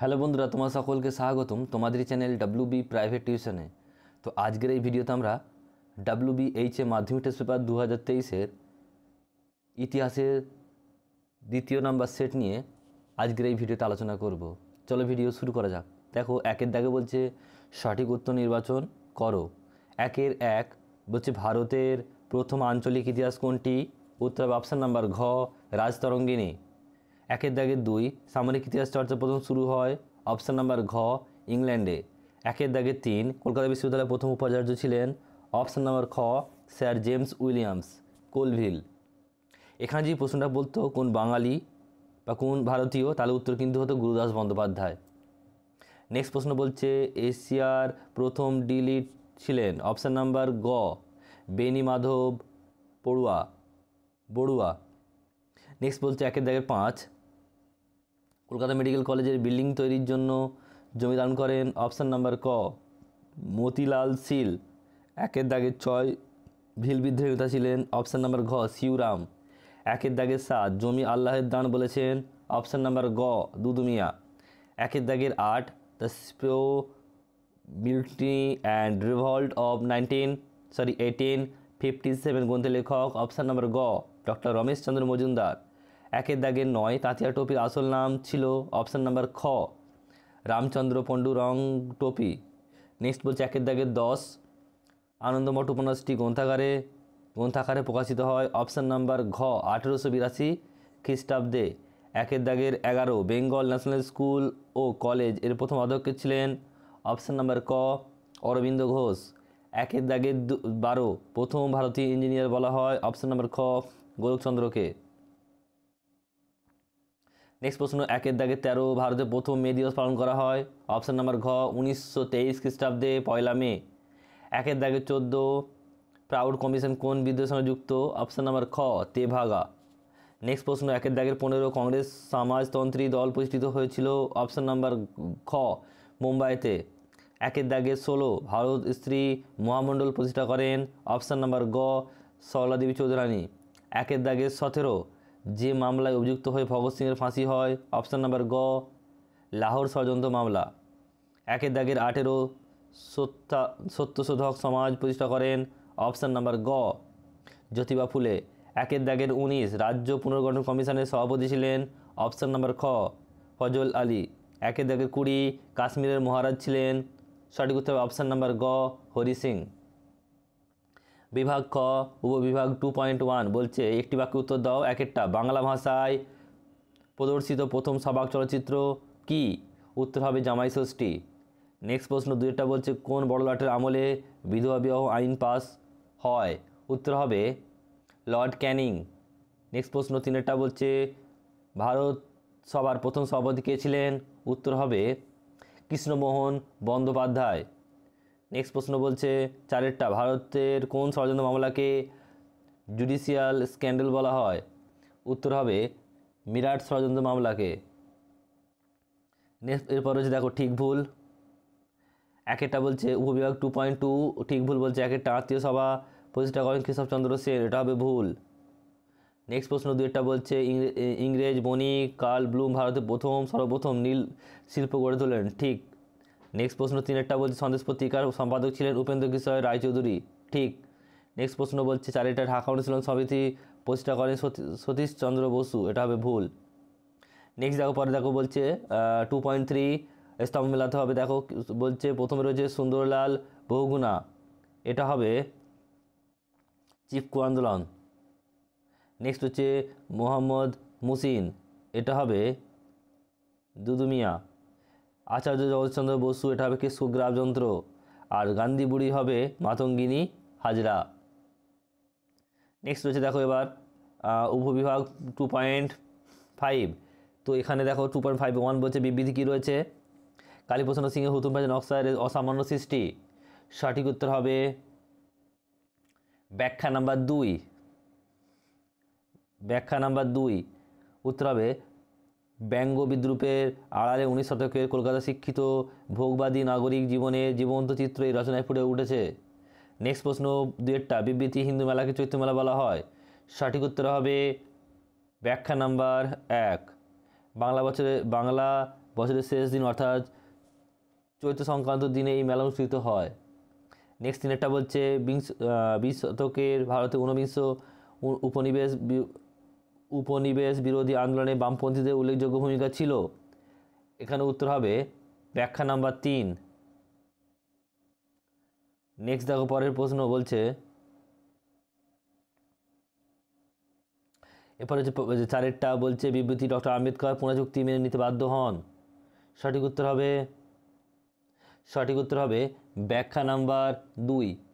hello বন্ধুরা তোমার সকলকে স্বাগতম তোমাদের চ্যানেল ডাব্লু বি প্রাইভেট টিউশনে তো আজকের এই ভিডিওতে আমরা ডাব্লু বি এইচ এ মাধ্যমিক টেস্ট পেপার দু হাজার তেইশের ইতিহাসের দ্বিতীয় নাম্বার সেট নিয়ে আজকের এই ভিডিওতে আলোচনা করব চলো ভিডিও শুরু করা যাক দেখো একের দাগে বলছে সঠিক উত্তর নির্বাচন করো একের এক বলছে ভারতের প্রথম আঞ্চলিক ইতিহাস কোনটি উত্তর অপশান নাম্বার ঘ রাজতরঙ্গিনী একের দাগে দুই সামরিক ইতিহাস চর্চা প্রথম শুরু হয় অপশান নাম্বার ঘ ইংল্যান্ডে একের দাগে তিন কলকাতা বিশ্ববিদ্যালয়ের প্রথম উপাচার্য ছিলেন অপশান নাম্বার খ স্যার জেমস উইলিয়ামস কোলভিল এখানে যে প্রশ্নটা বলতো কোন বাঙালি বা কোন ভারতীয় তাহলে উত্তর কিন্তু হতো গুরুদাস বন্দ্যোপাধ্যায় নেক্সট প্রশ্ন বলছে এশিয়ার প্রথম ডিলিট ছিলেন অপশান নাম্বার গ বেনি মাধব পড়ুয়া বড়ুয়া নেক্সট বলছে একের দাগের পাঁচ কলকাতা মেডিকেল কলেজের বিল্ডিং তৈরির জন্য জমি দান করেন অপশান নাম্বার ক মতিলাল সিল একের দাগে ছয় ভিল বিদ্রোহী নেতা ছিলেন অপশান নাম্বার ঘ শিউরাম একের দাগের সাত জমি আল্লাহের দান বলেছেন অপশান নাম্বার গ দুদুমিয়া একের দাগের আট দ্য স্প্রো বিউটি and revolt of nineteen sorry eighteen fifty seven গ্রন্থের লেখক অপশান নাম্বার গ ডক্টর রমেশ চন্দ্র মজুমদার একের দাগে নয় তাঁতিয়া টোপির আসল নাম ছিল অপশান নাম্বার খ রামচন্দ্র পণ্ডু রং টোপি নেক্সট বলছে একের দাগে দশ আনন্দমঠ উপন্যাসটি গ্রন্থাগারে গ্রন্থাকারে প্রকাশিত হয় অপশান নাম্বার ঘ আঠেরোশো বিরাশি খ্রিস্টাব্দে একের দাগের এগারো বেঙ্গল ন্যাশনাল স্কুল ও কলেজ এর প্রথম অধ্যক্ষ ছিলেন অপশান নাম্বার ক অরবিন্দ ঘোষ একের দাগের বারো প্রথম ভারতীয় ইঞ্জিনিয়ার বলা হয় অপশান নাম্বার খ গোলকচন্দ্রকে নেক্সট প্রশ্ন একের দাগে তেরো ভারতে প্রথম মে দিবস পালন করা হয় অপশান নাম্বার ঘ উনিশশো তেইশ খ্রিস্টাব্দে পয়লা মে একের দাগে চোদ্দো প্রাউড কমিশন কোন বিদ্রোহের সঙ্গে যুক্ত অপশান নাম্বার খ তেভাগা নেক্সট প্রশ্ন একের দাগের পনেরো কংগ্রেস সমাজতন্ত্রী দল প্রতিষ্ঠিত হয়েছিল অপশান নাম্বার খ মুম্বাইতে একের দাগে ষোলো ভারত স্ত্রী মহামণ্ডল প্রতিষ্ঠা করেন অপশান নাম্বার গ সওলাদেবী চৌধুরানী একের দাগে সতেরো যে মামলায় অভিযুক্ত হয়ে ভগৎ সিংয়ের ফাঁসি হয় অপশান নাম্বার গ লাহোর ষড়যন্ত্র মামলা একের দাগের আঠেরো সত্যা সত্যশোধক সমাজ প্রতিষ্ঠা করেন অপশান নাম্বার গ জ্যোতিবা ফুলে একের দাগের উনিশ রাজ্য পুনর্গঠন কমিশনের সভাপতি ছিলেন অপশান নাম্বার খ ফজল আলী একের দাগের কুড়ি কাশ্মীরের মহারাজ ছিলেন সঠিক উত্তর অপশান নাম্বার গ হরি সিং বিভাগ খ উপবিভাগ টু পয়েন্ট ওয়ান বলছে একটি বাক্যে উত্তর দাও এক একটা বাংলা ভাষায় প্রদর্শিত প্রথম সাবাক চলচ্চিত্র কি উত্তর হবে জামাই ষষ্ঠী নেক্সট প্রশ্ন দুইটা বলছে কোন বড়লাটের আমলে বিধবা বিবাহ আইন পাস হয় উত্তর হবে লর্ড ক্যানিং নেক্সট প্রশ্ন তিনেরটা বলছে ভারত সবার প্রথম সভাপতি কে ছিলেন উত্তর হবে কৃষ্ণমোহন বন্দ্যোপাধ্যায় নেক্সট প্রশ্ন বলছে চারেরটা ভারতের কোন ষড়যন্ত্র মামলাকে জুডিশিয়াল স্ক্যান্ডেল বলা হয় উত্তর হবে মিরাট ষড়যন্ত্র মামলাকে নেক্সট এরপর হচ্ছে দেখো ঠিক ভুল একেরটা বলছে উপবিভাগ টু পয়েন্ট টু ঠিক ভুল বলছে একেরটা আত্মীয় সভা প্রতিষ্ঠা করেন কৃষবচন্দ্র সেন এটা হবে ভুল নেক্সট প্রশ্ন একটা বলছে ইংরেজ বণিক কার্ল ব্লুম ভারতের প্রথম সর্বপ্রথম নীল শিল্প গড়ে তোলেন ঠিক নেক্সট প্রশ্ন তিনেরটা বলছে সন্দেশ পত্রিকার সম্পাদক ছিলেন উপেন্দ্র কিশোর রায়চৌধুরী ঠিক নেক্সট প্রশ্ন বলছে চারিটা ঢাকা অনুশীলন সমিতি প্রতিষ্ঠা করেন সতীশ চন্দ্র বসু এটা হবে ভুল নেক্সট দেখো পরে দেখো বলছে টু পয়েন্ট থ্রি স্তম্ভ মেলাতে হবে দেখো বলছে প্রথমে রয়েছে সুন্দরলাল বহুগুণা এটা হবে চিপকু আন্দোলন নেক্সট হচ্ছে মোহাম্মদ মুসিন এটা হবে দুদুমিয়া আচার্য জগৎচন্দ্র বসু এটা হবে কেশুগ্রাম যন্ত্র আর গান্ধী বুড়ি হবে মাতঙ্গিনী হাজরা নেক্সট রয়েছে দেখো এবার উপবিভাগ টু পয়েন্ট ফাইভ তো এখানে দেখো টু পয়েন্ট ফাইভ ওয়ান বলছে বিবৃতি কী রয়েছে কালীপ্রসন্ন সিংহের হুতুম ভাজা নকশার অসামান্য সৃষ্টি সঠিক উত্তর হবে ব্যাখ্যা নাম্বার দুই ব্যাখ্যা নাম্বার দুই উত্তর হবে ব্যঙ্গ বিদ্রুপের আড়ালে উনিশ শতকের কলকাতা শিক্ষিত ভোগবাদী নাগরিক জীবনের জীবন্ত চিত্র এই রচনায় ফুটে উঠেছে নেক্সট প্রশ্ন দুয়েরটা বিবৃতি হিন্দু মেলাকে চৈত্র মেলা বলা হয় সঠিক উত্তর হবে ব্যাখ্যা নাম্বার এক বাংলা বছরে বাংলা বছরের শেষ দিন অর্থাৎ চৈত্র সংক্রান্ত দিনে এই মেলা অনুষ্ঠিত হয় নেক্সট দিনেরটা বলছে বিংশ বিশ শতকের ভারতে ঊনবিংশ উপনিবেশ উপনিবেশ বিরোধী আন্দোলনে বামপন্থীদের উল্লেখযোগ্য ভূমিকা ছিল এখানে উত্তর হবে ব্যাখ্যা নাম্বার তিন নেক্সট দেখো পরের প্রশ্ন বলছে এরপর হচ্ছে চারেরটা বলছে বিবৃতি ডক্টর আম্বেদকর পুনরাচুক্তি মেনে নিতে বাধ্য হন সঠিক উত্তর হবে সঠিক উত্তর হবে ব্যাখ্যা নাম্বার দুই